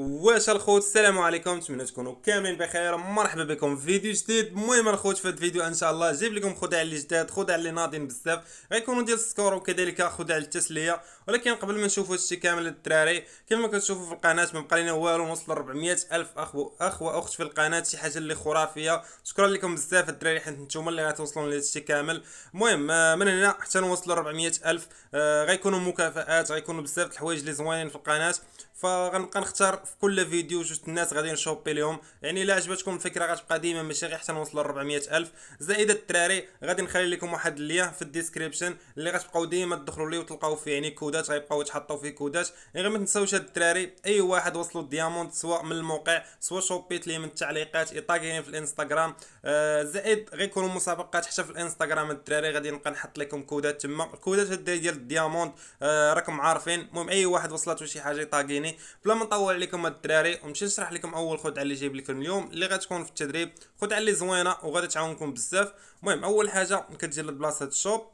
واش الخوت السلام عليكم نتمنى تكونوا كاملين بخير مرحبا بكم في فيديو جديد المهم الخوت في هذا الفيديو ان شاء الله جيب لكم خدع اللي جداد خدع اللي ناضين بزاف غيكونوا ديال السكور وكذلك خدع التسليه ولكن قبل ما نشوفوا هادشي كامل الدراري كما كتشوفوا في القناه ما بقى لنا والو نوصل 400 الف اخ واخ واخت في القناه شي حاجه اللي خرافيه شكرا لكم بزاف الدراري حيت نتوما اللي غتوصلوا الشيء كامل المهم آه، من هنا حتى نوصلوا 400 الف آه، غيكونوا مكافئات غيكونوا بزاف الحوايج اللي زوينين في القناه فغنبقى نختار في كل فيديو جوج الناس غادي نشوبي لهم يعني الا عجبتكم الفكره غتبقى ديما ماشي غير حتى نوصل ل 400 الف زائد الدراري غادي نخلي لكم واحد اللين في الديسكريبشن اللي غتبقاو ديما تدخلوا ليه وتلقاو فيه يعني كودات غيبقاو يتحطوا فيه كودات يعني غير ما تنساوش هاد الدراري اي واحد وصلوا الدياموند سواء من الموقع سواء شوبيت ليه من التعليقات ايطاغيين في الانستغرام آه زائد غيكونوا مسابقات حتى في الانستغرام الدراري غادي نبقى نحط لكم كودات تما كودات هاد ديال الدياموند آه راكم عارفين المهم اي واحد وصلاتو شي حاجه يطاغيني بلا ما نطول عليكم لكم الدراري ومشي نشرح لكم اول خدعه اللي جايب لكم اليوم اللي غتكون في التدريب خدعه اللي زوينه وغادي تعاونكم بزاف المهم اول حاجه كتجي لبلاصه الشوب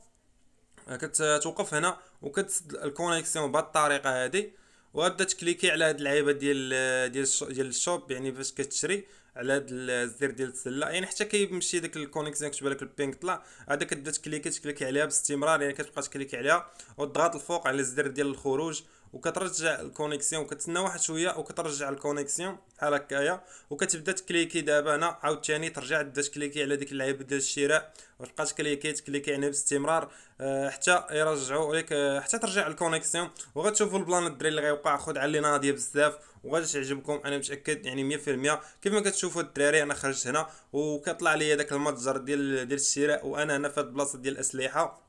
كتوقف هنا وكتسد الكونيكسيون بهذه الطريقه هذه وغادا تكليكي على هاد اللعيبه ديال ديال ديال الشوب يعني فاش كتشري على هاد الزر ديال السله يعني حتى كيمشي داك الكونيكسيون كتبان لك البينك طلع عاد كتبدا تكليكي تكليكي عليها باستمرار يعني كتبقى تكليكي عليها وتضغط الفوق على الزر ديال الخروج وكترجع الكونيكسيون كتسنى واحد شويه وكترجع الكونيكسيون بحال هكايا وكتبدا تكليكي دابا هنا عاوتاني ترجع تبدا تكليكي على ديك اللعيبه ديال الشراء وتبقى تكليكي تكليكي يعني باستمرار آه، حتى يرجعوا لك آه، حتى ترجع الكونيكسيون وغتشوفوا البلان الدراري اللي غيوقع خد علينا ناضيه بزاف وغادي تعجبكم انا متاكد يعني 100% كيف ما كتشوفوا الدراري انا خرجت هنا وكطلع لي داك المتجر ديال ديال الشراء وانا هنا في البلاصه ديال الاسلحه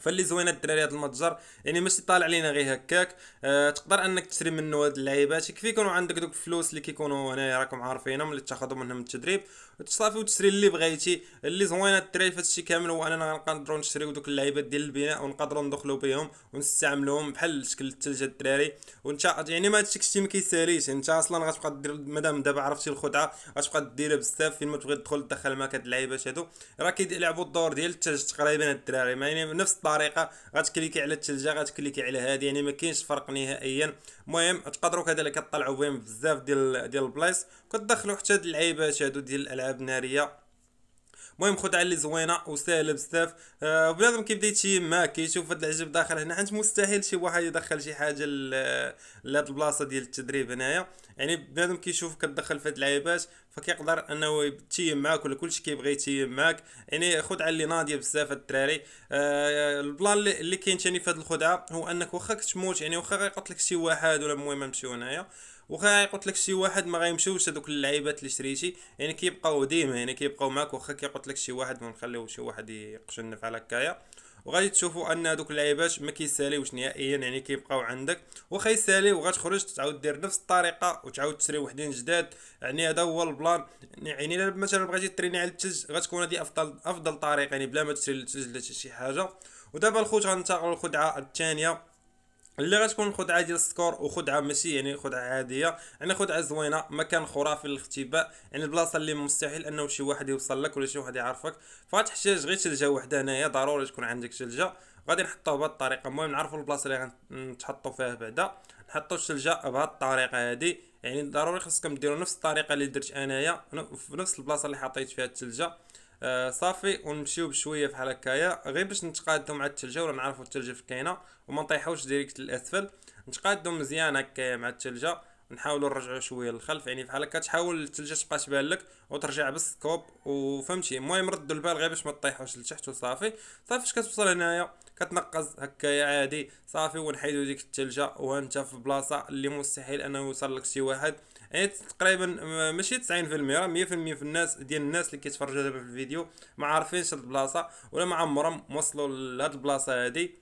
فاللي زوينه الدراري هذا المتجر يعني ماشي طالع لينا غير هكاك أه تقدر انك تشري منه هاد اللعيبات يكفي يكونوا عندك دوك الفلوس اللي كيكونوا هنايا راكم عارفينهم اللي تاخذوا منهم التدريب تصافي وتشري اللي بغيتي اللي زوينه الدراري فهادشي كامل هو اننا غنقدروا نشريو دوك اللعيبات ديال البناء ونقدروا ندخلوا بهم ونستعملوهم بحال شكل الثلج الدراري وانت يعني ما هادشي كشي ما كيساليش انت اصلا غتبقى دير مادام دابا عرفتي الخدعه غتبقى ديرها بزاف فين ما تبغي تدخل تدخل معاك هاد اللعيبات هادو راه كيلعبوا الدور ديال الثلج تقريبا الدراري يعني بنفس الطريقه غتكليكي على الثلج غتكليكي على هادي يعني ما كاينش فرق نهائيا المهم تقدروا كذلك تطلعوا بهم بزاف ديال ديال البلايص كتدخلوا حتى هاد اللعيبات هادو ديال الالعاب ملاعب ناريه المهم خدعه اللي زوينه وسهله بزاف آه بنادم كيبدا يتيم ما كيشوف هاد العجب داخل هنا حيت مستحيل شي واحد يدخل شي حاجه لهاد البلاصه ديال التدريب هنايا يعني بنادم كيشوف كتدخل في هاد اللعيبات فكيقدر انه يتيم معاك ولا كلشي كيبغي يتيم معاك يعني خدعه اللي ناضيه بزاف هاد الدراري آه البلان اللي كاين ثاني في هاد الخدعه هو انك واخا كتموت يعني واخا غيقتلك شي واحد ولا المهم نمشيو هنايا واخا قلت لك شي واحد ما غيمشيوش هذوك اللعيبات اللي شريتي يعني كيبقاو ديما يعني كيبقاو معاك واخا كي قلت لك شي واحد ونخليو شي واحد يقشن على هكايا وغادي تشوفوا ان هذوك اللعيبات ما كيساليوش نهائيا يعني كيبقاو عندك واخا يساليو غتخرج تعاود دير نفس الطريقه وتعاود تشري وحدين جداد يعني هذا هو البلان يعني الا مثلا بغيتي تريني على التلج غتكون هذه افضل افضل طريقه يعني بلا ما تشري التلج ولا شي حاجه ودابا الخوت غننتقلوا للخدعه الثانيه اللي غتكون خدعه ديال السكور وخدعه ماشي يعني خدعه عاديه يعني خدعه زوينه مكان خرافي للاختباء يعني البلاصه اللي مستحيل انه شي واحد يوصل لك ولا شي واحد يعرفك فغتحتاج غير ثلجه وحده هنايا ضروري تكون عندك ثلجه غادي نحطوها بهاد الطريقه المهم نعرفوا البلاصه اللي غنتحطوا فيها بعدا نحطوا الثلجه بهاد الطريقه هادي يعني ضروري خصكم ديروا نفس الطريقه اللي درت انايا في نفس البلاصه اللي حطيت فيها الثلجه آه صافي ونمشيو بشويه بحال هكايا غير باش نتقادو مع الثلج ولا نعرفو الثلج فين كاينه وما نطيحوش ديريكت للاسفل نتقادو مزيان هكايا مع الثلجه نحاولوا نرجعوا شويه للخلف يعني بحال هكا تحاول الثلج تبقى تبان لك وترجع بالسكوب وفهمتي المهم ردوا البال غير باش ما طيحوش لتحت وصافي صافي فاش كتوصل هنايا كتنقز هكايا عادي صافي ونحيدو ديك الثلج وانت في بلاصه اللي مستحيل انه يوصل لك شي واحد يعني تقريبا ماشي 90% 100% في الناس ديال الناس اللي كيتفرجوا دابا في الفيديو ما عارفينش البلاصه ولا ما عمرهم وصلوا لهاد البلاصه هادي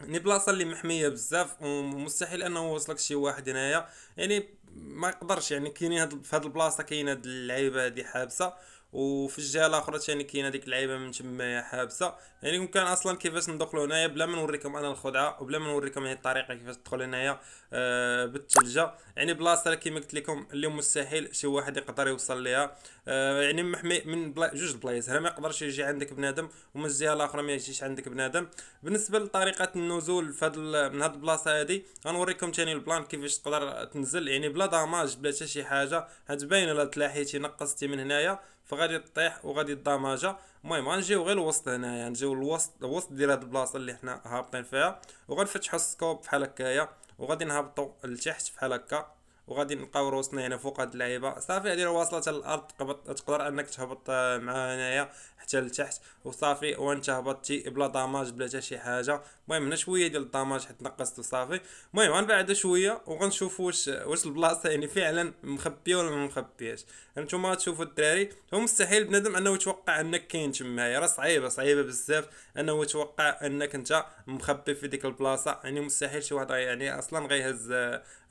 يعني بلاصه اللي محميه بزاف ومستحيل انه يوصلك شي واحد هنايا يعني ما يقدرش يعني كاينين في هاد البلاصه كاينه هاد اللعيبه هادي حابسه وفي الجهه الاخرى ثاني كاين هذيك اللعيبه من تما حابسه يعني كان اصلا كيفاش ندخلوا هنايا بلا ما نوريكم انا الخدعه وبلا ما نوريكم هي الطريقه كيفاش تدخل هنايا آه بالثلجه يعني بلاصه كما قلت لكم اللي مستحيل شي واحد يقدر يوصل ليها آه يعني محمي من بلا جوج بلايص هنا ما يقدرش يجي عندك بنادم ومن الجهه الاخرى ما يجيش عندك بنادم بالنسبه لطريقه النزول في هاد من هاد البلاصه هادي غنوريكم ثاني البلان كيفاش تقدر تنزل يعني بلا داماج بلا حتى شي حاجه هتبين لا تلاحيتي نقصتي من هنايا فغادي تطيح وغادي الدماجه المهم غنجيو غير الوسط هنايا نجيو الوسط الوسط ديال هاد البلاصه اللي حنا هابطين فيها وغنفتحو السكوب بحال هكايا وغادي نهبطو لتحت بحال هكا وغادي نلقاو روسنا هنا فوق هاد اللعيبه صافي هذه واصله حتى الارض تقدر انك تهبط آه، معها هنايا حتى لتحت وصافي وانت هبطتي بلا دماج بلا حتى شي حاجه المهم هنا شويه ديال الدماج حيت نقصت وصافي المهم غنبعدو شويه وغنشوف واش واش البلاصه يعني فعلا مخبيه ولا ما مخبياش انتم تشوفوا الدراري هو مستحيل بنادم انه يتوقع انك كاين تمايا راه صعيبه صعيبه بزاف انه يتوقع انك انت مخبي في ديك البلاصه يعني مستحيل شي واحد يعني اصلا غيهز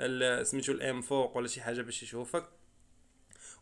آه، سميتو الام فوق ولا شي حاجه باش يشوفك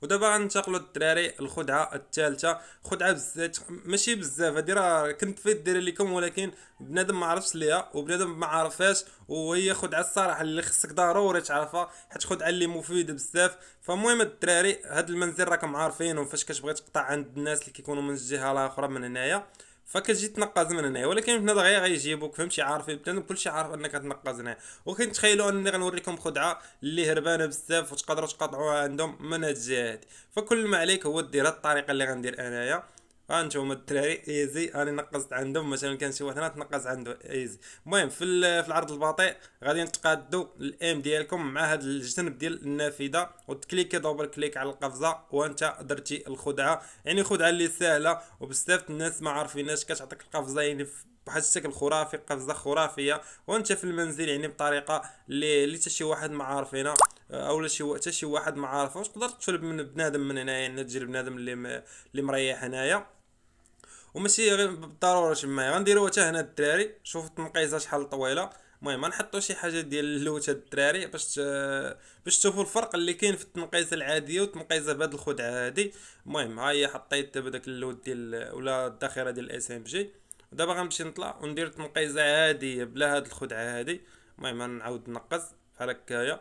ودابا غننتقلوا للدراري الخدعه الثالثه خدعه بزاف ماشي بزاف هادي راه كنت في دير لكم ولكن بنادم ما عرفش ليها وبنادم ما عرفهاش وهي خدعه الصراحه اللي خصك ضروري تعرفها حيت خدعه اللي مفيده بزاف فالمهم الدراري هاد المنزل راكم عارفينهم فاش كتبغي تقطع عند الناس اللي كيكونوا من الجهه الاخرى من هنايا فكتجي تنقز من هنايا ولكن بنادم غير غيجيبوك فهمتي عارفين إيه، بنادم كلشي عارف انك تنقز هنايا ولكن تخيلوا اني غنوريكم خدعه اللي هربانه بزاف وتقدروا تقاطعوها عندهم من هاد الجهه فكل ما عليك هو دير الطريقه اللي غندير انايا هانتوما الدراري ايزي راني نقصت عندهم مثلا كان شي واحد هنا تنقص عنده ايزي المهم في في العرض البطيء غادي نتقادوا الام ديالكم مع هذا الجنب ديال النافذه وتكليكي دوبل كليك على القفزه وانت درتي الخدعه يعني خدعه اللي سهله وبزاف الناس ما عارفينهاش كتعطيك القفزه يعني بواحد الشكل خرافي قفزه خرافيه وانت في المنزل يعني بطريقه اللي اللي حتى شي واحد ما عارفينها آه، اولا شي حتى شي واحد ما واش تقدر تشرب من بنادم من هنايا يعني تجي البنادم اللي اللي مريح هنايا وماشي غير بالضروره تما غنديروها حتى هنا الدراري شوف التنقيزه شحال طويله المهم غنحطوا شي حاجه ديال اللوت هاد الدراري باش باش تشوفوا الفرق اللي كاين في التنقيزه العاديه والتنقيزه بهاد الخدعه هادي المهم ها هي حطيت دابا داك اللوت ديال ولا الذخيره ديال الاس ام جي دابا غنمشي نطلع وندير تنقيزه عاديه بلا هاد الخدعه هادي المهم غنعاود نقص بحال هكايا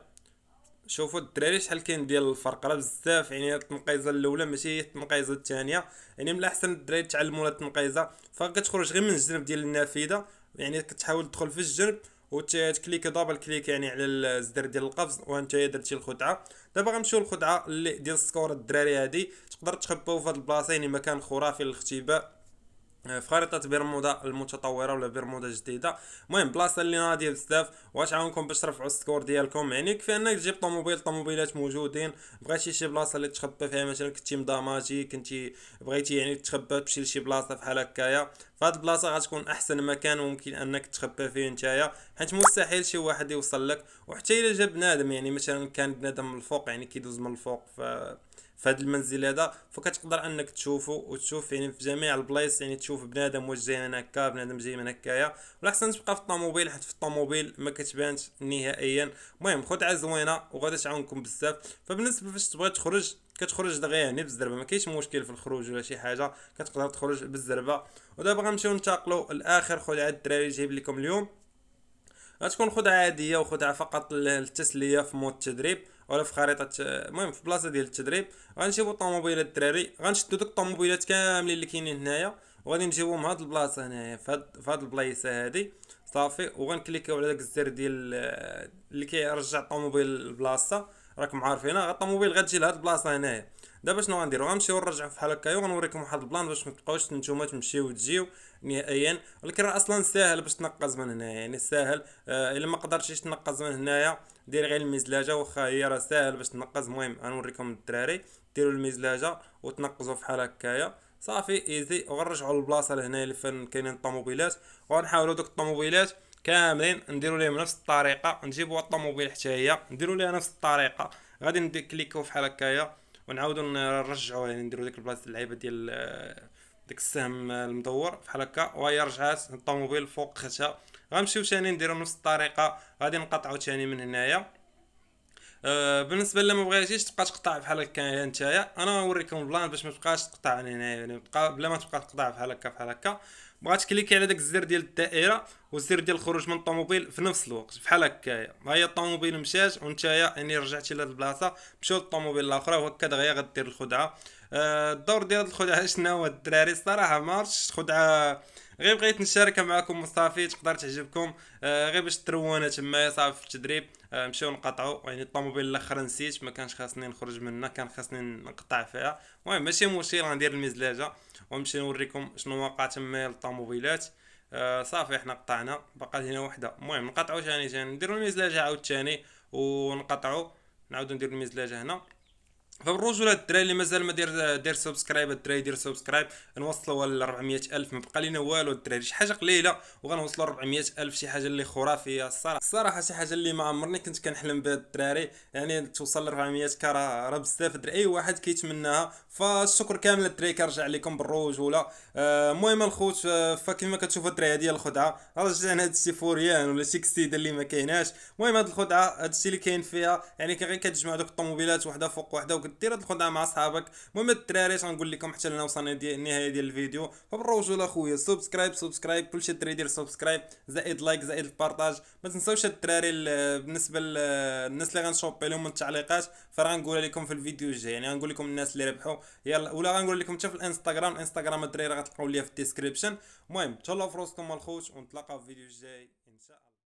شوفوا الدراري شحال كاين ديال الفرق راه بزاف يعني التنقيزه الاولى ماشي هي التنقيزه الثانيه يعني من الاحسن الدراري تعلموا التنقيزه فكتخرج غير من الجنب ديال النافذه يعني كتحاول تدخل في الجنب وتكليك دابل كليك يعني على الزر ديال القفز وانت درتي الخدعه دابا غنمشيو للخدعه اللي ديال السكور الدراري هادي تقدر تخباو في هاد البلاصه يعني مكان خرافي للاختباء في خريطه برمودا المتطوره ولا برمودا الجديده المهم بلاصه اللي ناضيه بزاف وغتعاونكم باش ترفعوا السكور ديالكم يعني كفي انك تجيب طوموبيل طوموبيلات موجودين بغيتي شي بلاصه اللي تخبى فيها مثلا كنتي مضاماجي كنتي بغيتي يعني تخبى تمشي لشي بلاصه بحال هكايا فهاد البلاصه غتكون احسن مكان ممكن انك تخبى فيه نتايا حيت مستحيل شي واحد يوصل لك وحتى الا جا بنادم يعني مثلا كان بنادم من الفوق يعني كيدوز من الفوق ف في المنزل هذا فكتقدر انك تشوفه وتشوف يعني في جميع البلايص يعني تشوف بنادم واش جاي من هكا بنادم جاي من هكايا والاحسن تبقى في الطوموبيل حيت في الطوموبيل ما كتبانش نهائيا المهم خدعه زوينه وغادي تعاونكم بزاف فبالنسبه فاش تبغي تخرج كتخرج دغيا يعني بالزربه ما كاينش مشكل في الخروج ولا شي حاجه كتقدر تخرج بالزربه ودابا غنمشيو ننتقلوا لاخر خدعه الدراري جايب لكم اليوم غتكون خدعه عاديه وخدعه فقط للتسليه في مود التدريب ولا في خريطه المهم في بلاصه ديال التدريب غنجيبو الطوموبيلات الدراري غنشدو دوك الطوموبيلات كاملين اللي كاينين هنايا وغادي نجيبهم هاد البلاصه هنايا في هاد, البلايصه هادي صافي وغنكليكيو على داك الزر ديال آه، اللي كيرجع الطوموبيل للبلاصه راكم عارفين الطوموبيل غتجي لهاد البلاصه هنايا دابا شنو غنديرو غنمشيو نرجعو فحال هكايا ونوريكم واحد البلان باش متبقاوش نتوما تمشيو وتجيو نهائيا ولكن راه اصلا ساهل باش تنقز من هنايا يعني ساهل آه الا ما قدرتيش تنقز من هنايا دير غير المزلاجه واخا هي راه ساهل باش تنقز المهم غنوريكم الدراري ديروا المزلاجه وتنقزوا فحال هكايا صافي ايزي وغنرجعوا للبلاصه لهنايا اللي فين كاينين الطوموبيلات وغنحاولوا دوك الطوموبيلات كاملين نديرو ليهم نفس الطريقه نجيبوا الطوموبيل حتى هي نديرو ليها نفس الطريقه غادي نكليكو فحال هكايا ونعاودو نرجعو يعني نديرو ديك البلاصه اللعيبه ديال داك السهم المدور بحال هكا وهي رجعات الطوموبيل فوق ختها غنمشيو ثاني نديرو نفس الطريقه غادي نقطعو ثاني من هنايا أه بالنسبه اللي ما بغيتيش تبقى تقطع بحال هكا نتايا انا غنوريكم البلان باش ما تبقاش تقطع من هنايا يعني بلا ما تبقى تقطع بحال هكا بحال هكا بغات تكليكي على داك الزر ديال الدائره وسير ديال الخروج من الطوموبيل في نفس الوقت بحال هكايا ها هي الطوموبيل مشات وانتايا يعني رجعتي البلاصه مشاو للطوموبيل الاخرى وهكا دغيا غدير الخدعه آه، الدور ديال الخدعه شنو هو الدراري الصراحه ما عرفتش خدعه غير بغيت نشاركها معكم وصافي تقدر تعجبكم آه، غير باش تروانا تمايا صافي في التدريب نمشيو آه، نقطعوا يعني الطوموبيل الاخر نسيت ما كانش خاصني نخرج منها كان خاصني نقطع فيها المهم ماشي مشكل غندير المزلاجه ونمشي نوريكم شنو واقع تمايا للطوموبيلات آه، صافي احنا قطعنا بقى هنا وحده المهم نقطعوا ثاني ثاني نديرو المزلاجه عاود ثاني ونقطعو نعاودو نديرو هنا فبالرجوله الدراري اللي مازال ما دير دير سبسكرايب الدراري دير سبسكرايب نوصلوا ل 400 الف ما بقى لينا والو الدراري شي حاجه قليله وغنوصلوا ل 400 الف شي حاجه اللي خرافيه الصراحه الصراحه شي حاجه اللي ما عمرني كنت كنحلم بها الدراري يعني توصل ل 400 ك راه بزاف الدراري اي واحد كيتمناها فالشكر كامل للدراري كنرجع لكم بالرجوله آه، المهم آه الخوت فكيما فكما كتشوفوا الدراري هذه الخدعه رجعنا هذا الشي فوريان ولا شي كسيده اللي ما كايناش المهم هاد الخدعه هاد الشيء اللي كاين فيها يعني غير كتجمع دوك الطوموبيلات وحده فوق وحده دير هاد الخدعه مع صحابك المهم الدراري غنقول لكم حتى لنا وصلنا دي النهايه ديال الفيديو فبالرجوله خويا سبسكرايب سبسكرايب كلشي الدراري يدير سبسكرايب زائد لايك زائد البارطاج ما تنساوش الدراري بالنسبه للناس اللي غنشوبي لهم من التعليقات فغنقولها لكم في الفيديو الجاي يعني غنقول لكم الناس اللي ربحوا يلا ولا غنقول لكم حتى في الانستغرام الانستغرام الدراري غتلقاو ليا في الديسكريبشن المهم تهلاو في راسكم الخوت ونتلاقاو في الفيديو الجاي